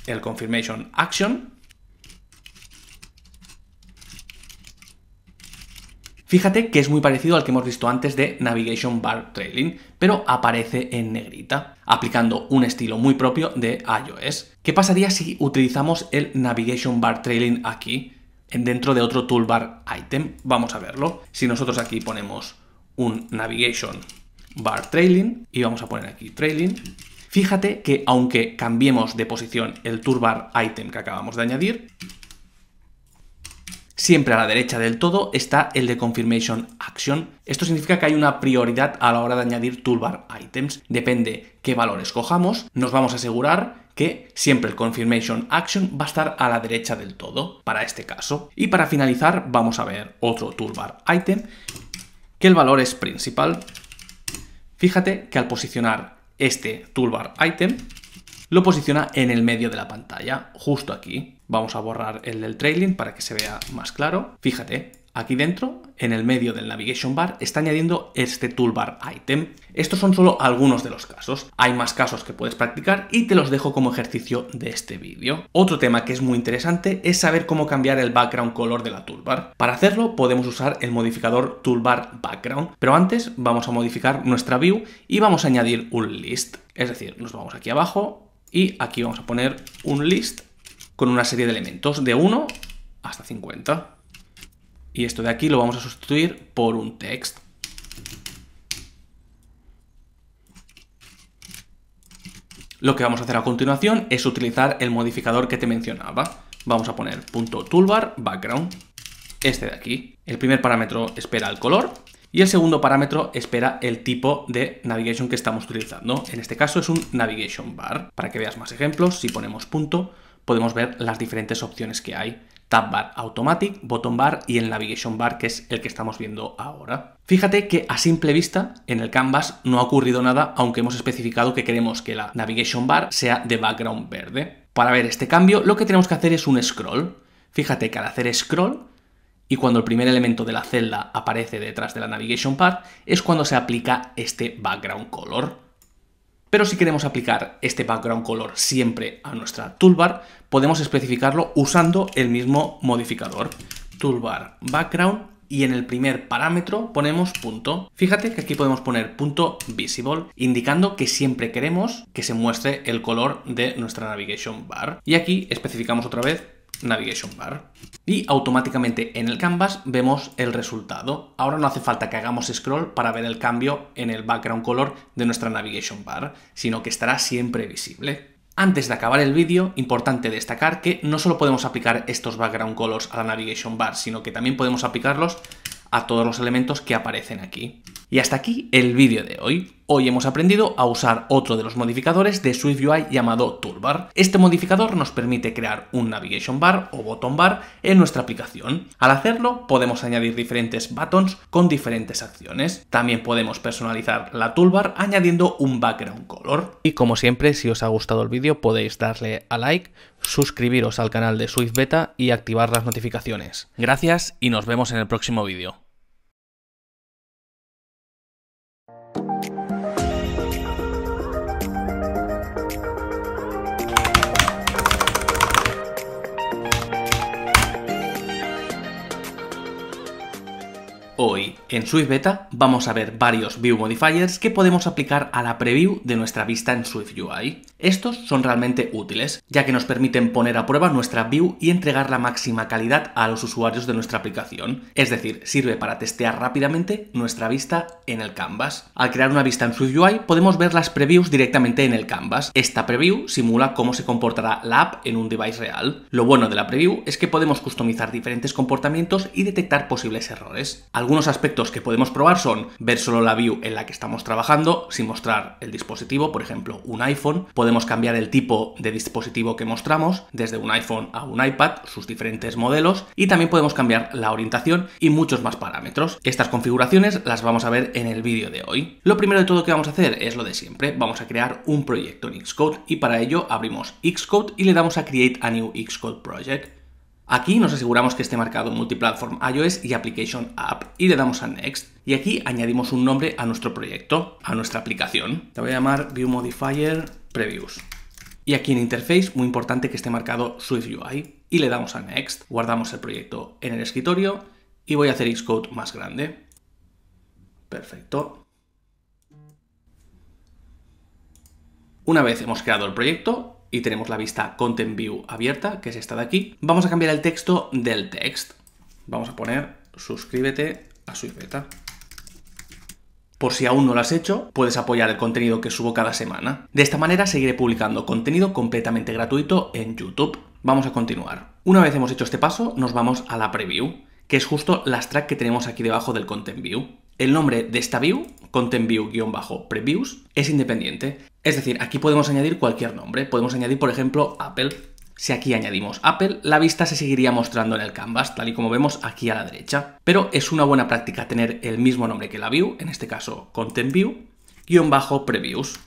el confirmation action Fíjate que es muy parecido al que hemos visto antes de Navigation Bar Trailing, pero aparece en negrita, aplicando un estilo muy propio de iOS. ¿Qué pasaría si utilizamos el Navigation Bar Trailing aquí, dentro de otro toolbar item? Vamos a verlo. Si nosotros aquí ponemos un Navigation Bar Trailing y vamos a poner aquí Trailing, Fíjate que aunque cambiemos de posición el toolbar item que acabamos de añadir, Siempre a la derecha del todo está el de Confirmation Action. Esto significa que hay una prioridad a la hora de añadir toolbar items. Depende qué valor escojamos, nos vamos a asegurar que siempre el Confirmation Action va a estar a la derecha del todo para este caso. Y para finalizar vamos a ver otro toolbar item que el valor es principal. Fíjate que al posicionar este toolbar item lo posiciona en el medio de la pantalla, justo aquí. Vamos a borrar el del trailing para que se vea más claro. Fíjate, aquí dentro, en el medio del navigation bar, está añadiendo este toolbar item. Estos son solo algunos de los casos. Hay más casos que puedes practicar y te los dejo como ejercicio de este vídeo. Otro tema que es muy interesante es saber cómo cambiar el background color de la toolbar. Para hacerlo podemos usar el modificador toolbar background, pero antes vamos a modificar nuestra view y vamos a añadir un list. Es decir, nos vamos aquí abajo y aquí vamos a poner un list con una serie de elementos de 1 hasta 50. Y esto de aquí lo vamos a sustituir por un text. Lo que vamos a hacer a continuación es utilizar el modificador que te mencionaba. Vamos a poner punto .toolbar background, este de aquí. El primer parámetro espera el color y el segundo parámetro espera el tipo de navigation que estamos utilizando. En este caso es un navigation bar. Para que veas más ejemplos, si ponemos punto podemos ver las diferentes opciones que hay. Tab Bar Automatic, Bottom Bar y el Navigation Bar, que es el que estamos viendo ahora. Fíjate que a simple vista en el canvas no ha ocurrido nada, aunque hemos especificado que queremos que la Navigation Bar sea de background verde. Para ver este cambio, lo que tenemos que hacer es un scroll. Fíjate que al hacer scroll, y cuando el primer elemento de la celda aparece detrás de la Navigation Bar, es cuando se aplica este background color. Pero si queremos aplicar este background color siempre a nuestra toolbar, podemos especificarlo usando el mismo modificador. Toolbar background y en el primer parámetro ponemos punto. Fíjate que aquí podemos poner punto visible, indicando que siempre queremos que se muestre el color de nuestra navigation bar. Y aquí especificamos otra vez Navigation Bar. Y automáticamente en el canvas vemos el resultado. Ahora no hace falta que hagamos scroll para ver el cambio en el background color de nuestra Navigation Bar, sino que estará siempre visible. Antes de acabar el vídeo, importante destacar que no solo podemos aplicar estos background colors a la navigation bar, sino que también podemos aplicarlos a todos los elementos que aparecen aquí. Y hasta aquí el vídeo de hoy. Hoy hemos aprendido a usar otro de los modificadores de SwiftUI llamado Toolbar. Este modificador nos permite crear un Navigation Bar o Button Bar en nuestra aplicación. Al hacerlo, podemos añadir diferentes buttons con diferentes acciones. También podemos personalizar la Toolbar añadiendo un background color. Y como siempre, si os ha gustado el vídeo, podéis darle a like, suscribiros al canal de Swift Beta y activar las notificaciones. Gracias y nos vemos en el próximo vídeo. Hoy en Swift Beta vamos a ver varios View Modifiers que podemos aplicar a la preview de nuestra vista en Swift UI. Estos son realmente útiles, ya que nos permiten poner a prueba nuestra view y entregar la máxima calidad a los usuarios de nuestra aplicación. Es decir, sirve para testear rápidamente nuestra vista en el canvas. Al crear una vista en SwiftUI podemos ver las previews directamente en el canvas. Esta preview simula cómo se comportará la app en un device real. Lo bueno de la preview es que podemos customizar diferentes comportamientos y detectar posibles errores. Algunos aspectos que podemos probar son ver solo la view en la que estamos trabajando, sin mostrar el dispositivo, por ejemplo un iPhone, podemos cambiar el tipo de dispositivo que mostramos, desde un iPhone a un iPad, sus diferentes modelos, y también podemos cambiar la orientación y muchos más parámetros. Estas configuraciones las vamos a ver en el vídeo de hoy. Lo primero de todo que vamos a hacer es lo de siempre, vamos a crear un proyecto en Xcode y para ello abrimos Xcode y le damos a Create a New Xcode Project. Aquí nos aseguramos que esté marcado Multiplatform iOS y Application App y le damos a Next. Y aquí añadimos un nombre a nuestro proyecto, a nuestra aplicación. La voy a llamar View ViewModifier previews. Y aquí en Interface, muy importante que esté marcado Swift UI. Y le damos a Next, guardamos el proyecto en el escritorio y voy a hacer Xcode más grande. Perfecto. Una vez hemos creado el proyecto y tenemos la vista Content View abierta, que es esta de aquí, vamos a cambiar el texto del text. Vamos a poner suscríbete a Swift Beta. Por si aún no lo has hecho, puedes apoyar el contenido que subo cada semana. De esta manera seguiré publicando contenido completamente gratuito en YouTube. Vamos a continuar. Una vez hemos hecho este paso, nos vamos a la preview, que es justo la track que tenemos aquí debajo del content view. El nombre de esta view, content view previews es independiente. Es decir, aquí podemos añadir cualquier nombre. Podemos añadir, por ejemplo, Apple. Si aquí añadimos Apple, la vista se seguiría mostrando en el canvas, tal y como vemos aquí a la derecha. Pero es una buena práctica tener el mismo nombre que la view, en este caso Content View, guión bajo Previews.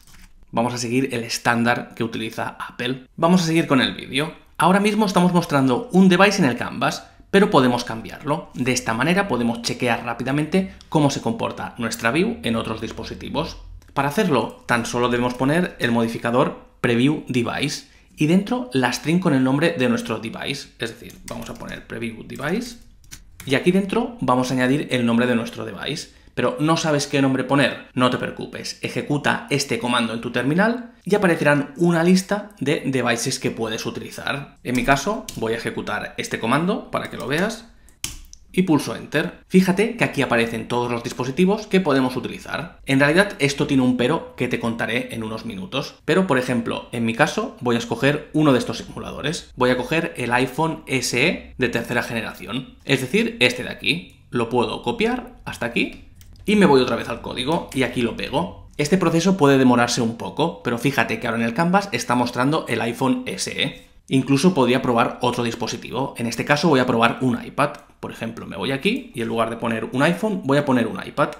Vamos a seguir el estándar que utiliza Apple. Vamos a seguir con el vídeo. Ahora mismo estamos mostrando un device en el canvas, pero podemos cambiarlo. De esta manera podemos chequear rápidamente cómo se comporta nuestra view en otros dispositivos. Para hacerlo, tan solo debemos poner el modificador Preview Device y dentro la string con el nombre de nuestro device. Es decir, vamos a poner preview device y aquí dentro vamos a añadir el nombre de nuestro device. Pero no sabes qué nombre poner, no te preocupes, ejecuta este comando en tu terminal y aparecerán una lista de devices que puedes utilizar. En mi caso voy a ejecutar este comando para que lo veas y pulso Enter. Fíjate que aquí aparecen todos los dispositivos que podemos utilizar. En realidad esto tiene un pero que te contaré en unos minutos. Pero por ejemplo, en mi caso voy a escoger uno de estos simuladores. Voy a coger el iPhone SE de tercera generación, es decir, este de aquí. Lo puedo copiar hasta aquí y me voy otra vez al código y aquí lo pego. Este proceso puede demorarse un poco, pero fíjate que ahora en el canvas está mostrando el iPhone SE. Incluso podría probar otro dispositivo. En este caso voy a probar un iPad. Por ejemplo, me voy aquí y en lugar de poner un iPhone, voy a poner un iPad.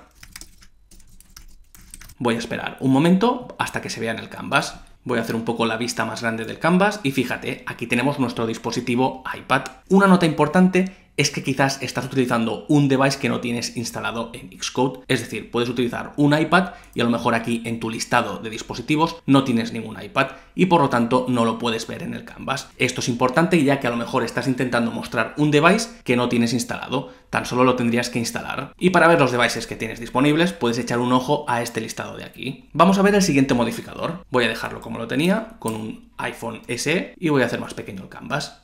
Voy a esperar un momento hasta que se vea en el canvas. Voy a hacer un poco la vista más grande del canvas y fíjate, aquí tenemos nuestro dispositivo iPad. Una nota importante es que quizás estás utilizando un device que no tienes instalado en Xcode. Es decir, puedes utilizar un iPad y a lo mejor aquí en tu listado de dispositivos no tienes ningún iPad y por lo tanto no lo puedes ver en el Canvas. Esto es importante ya que a lo mejor estás intentando mostrar un device que no tienes instalado, tan solo lo tendrías que instalar. Y para ver los devices que tienes disponibles puedes echar un ojo a este listado de aquí. Vamos a ver el siguiente modificador. Voy a dejarlo como lo tenía, con un iPhone SE y voy a hacer más pequeño el Canvas.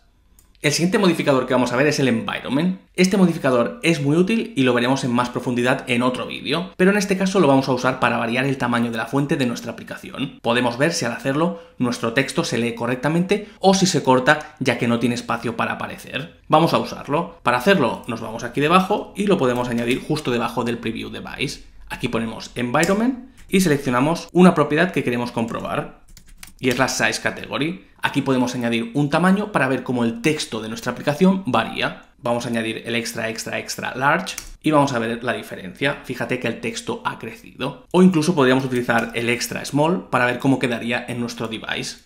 El siguiente modificador que vamos a ver es el environment. Este modificador es muy útil y lo veremos en más profundidad en otro vídeo, pero en este caso lo vamos a usar para variar el tamaño de la fuente de nuestra aplicación. Podemos ver si al hacerlo nuestro texto se lee correctamente o si se corta ya que no tiene espacio para aparecer. Vamos a usarlo. Para hacerlo nos vamos aquí debajo y lo podemos añadir justo debajo del preview device. Aquí ponemos environment y seleccionamos una propiedad que queremos comprobar y es la Size Category. Aquí podemos añadir un tamaño para ver cómo el texto de nuestra aplicación varía. Vamos a añadir el extra, extra, extra large y vamos a ver la diferencia. Fíjate que el texto ha crecido. O incluso podríamos utilizar el extra small para ver cómo quedaría en nuestro device.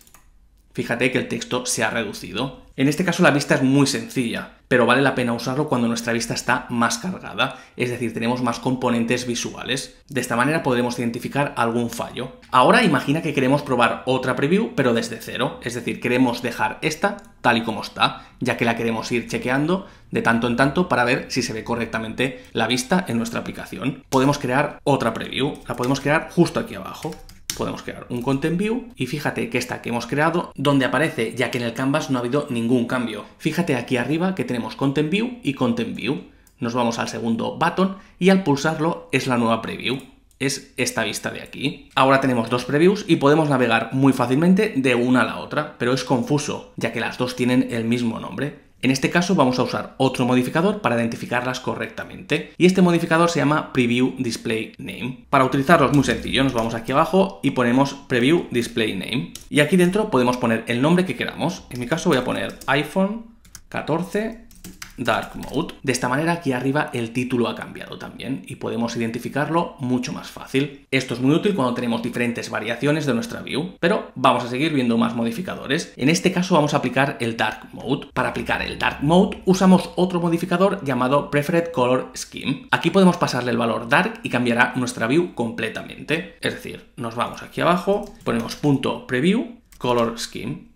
Fíjate que el texto se ha reducido. En este caso la vista es muy sencilla, pero vale la pena usarlo cuando nuestra vista está más cargada, es decir, tenemos más componentes visuales. De esta manera podremos identificar algún fallo. Ahora imagina que queremos probar otra preview, pero desde cero, es decir, queremos dejar esta tal y como está, ya que la queremos ir chequeando de tanto en tanto para ver si se ve correctamente la vista en nuestra aplicación. Podemos crear otra preview, la podemos crear justo aquí abajo podemos crear un content view y fíjate que esta que hemos creado, donde aparece ya que en el canvas no ha habido ningún cambio. Fíjate aquí arriba que tenemos content view y content view. Nos vamos al segundo button y al pulsarlo es la nueva preview es esta vista de aquí. Ahora tenemos dos previews y podemos navegar muy fácilmente de una a la otra, pero es confuso, ya que las dos tienen el mismo nombre. En este caso vamos a usar otro modificador para identificarlas correctamente y este modificador se llama Preview Display Name. Para utilizarlo es muy sencillo, nos vamos aquí abajo y ponemos Preview Display Name y aquí dentro podemos poner el nombre que queramos. En mi caso voy a poner iPhone 14 Dark Mode. De esta manera aquí arriba el título ha cambiado también y podemos identificarlo mucho más fácil. Esto es muy útil cuando tenemos diferentes variaciones de nuestra view, pero vamos a seguir viendo más modificadores. En este caso vamos a aplicar el Dark Mode. Para aplicar el Dark Mode usamos otro modificador llamado Preferred Color Scheme. Aquí podemos pasarle el valor Dark y cambiará nuestra view completamente. Es decir, nos vamos aquí abajo, ponemos punto preview, color scheme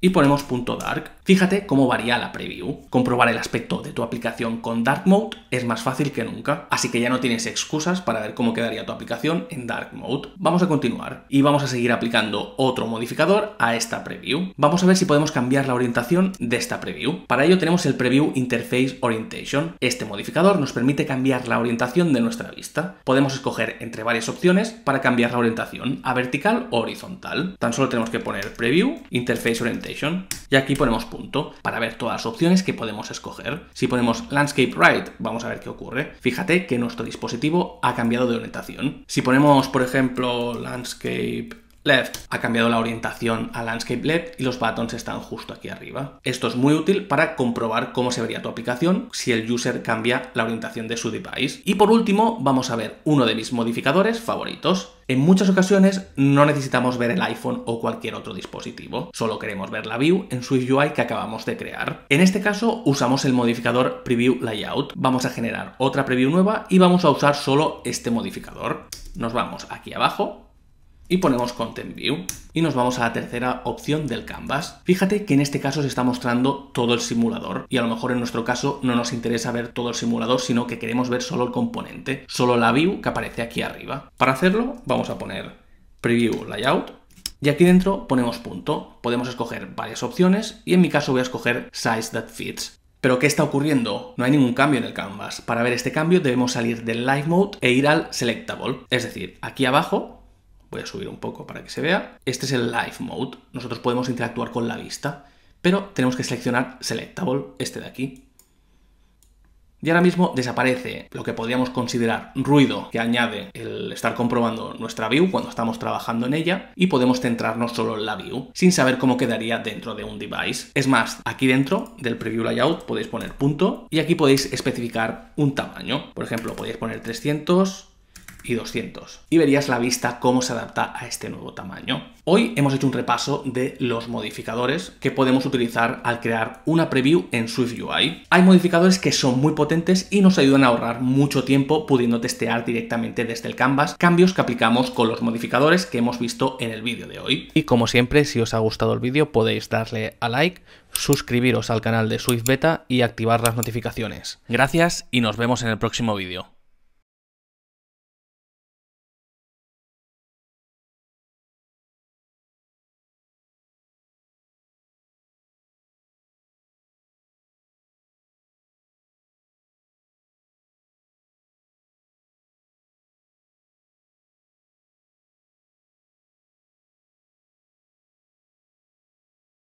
y ponemos punto .dark. Fíjate cómo varía la preview. Comprobar el aspecto de tu aplicación con dark mode es más fácil que nunca, así que ya no tienes excusas para ver cómo quedaría tu aplicación en dark mode. Vamos a continuar y vamos a seguir aplicando otro modificador a esta preview. Vamos a ver si podemos cambiar la orientación de esta preview. Para ello tenemos el preview interface orientation. Este modificador nos permite cambiar la orientación de nuestra vista. Podemos escoger entre varias opciones para cambiar la orientación a vertical o horizontal. Tan solo tenemos que poner preview interface orientation y aquí ponemos punto para ver todas las opciones que podemos escoger. Si ponemos Landscape Right, vamos a ver qué ocurre. Fíjate que nuestro dispositivo ha cambiado de orientación. Si ponemos, por ejemplo, Landscape left. Ha cambiado la orientación a landscape left y los buttons están justo aquí arriba. Esto es muy útil para comprobar cómo se vería tu aplicación si el user cambia la orientación de su device. Y por último, vamos a ver uno de mis modificadores favoritos. En muchas ocasiones no necesitamos ver el iPhone o cualquier otro dispositivo, solo queremos ver la view en UI que acabamos de crear. En este caso usamos el modificador Preview Layout, vamos a generar otra preview nueva y vamos a usar solo este modificador. Nos vamos aquí abajo, y ponemos Content View. Y nos vamos a la tercera opción del Canvas. Fíjate que en este caso se está mostrando todo el simulador y a lo mejor en nuestro caso no nos interesa ver todo el simulador, sino que queremos ver solo el componente, solo la view que aparece aquí arriba. Para hacerlo vamos a poner Preview Layout y aquí dentro ponemos punto. Podemos escoger varias opciones y en mi caso voy a escoger Size That Fits. Pero ¿qué está ocurriendo? No hay ningún cambio en el canvas. Para ver este cambio debemos salir del Live Mode e ir al Selectable. Es decir, aquí abajo Voy a subir un poco para que se vea. Este es el Live Mode. Nosotros podemos interactuar con la vista, pero tenemos que seleccionar Selectable, este de aquí. Y ahora mismo desaparece lo que podríamos considerar ruido que añade el estar comprobando nuestra view cuando estamos trabajando en ella y podemos centrarnos solo en la view sin saber cómo quedaría dentro de un device. Es más, aquí dentro del preview layout podéis poner punto y aquí podéis especificar un tamaño. Por ejemplo, podéis poner 300, y 200. Y verías la vista cómo se adapta a este nuevo tamaño. Hoy hemos hecho un repaso de los modificadores que podemos utilizar al crear una preview en Swift UI. Hay modificadores que son muy potentes y nos ayudan a ahorrar mucho tiempo pudiendo testear directamente desde el canvas cambios que aplicamos con los modificadores que hemos visto en el vídeo de hoy. Y como siempre, si os ha gustado el vídeo podéis darle a like, suscribiros al canal de Swift Beta y activar las notificaciones. Gracias y nos vemos en el próximo vídeo.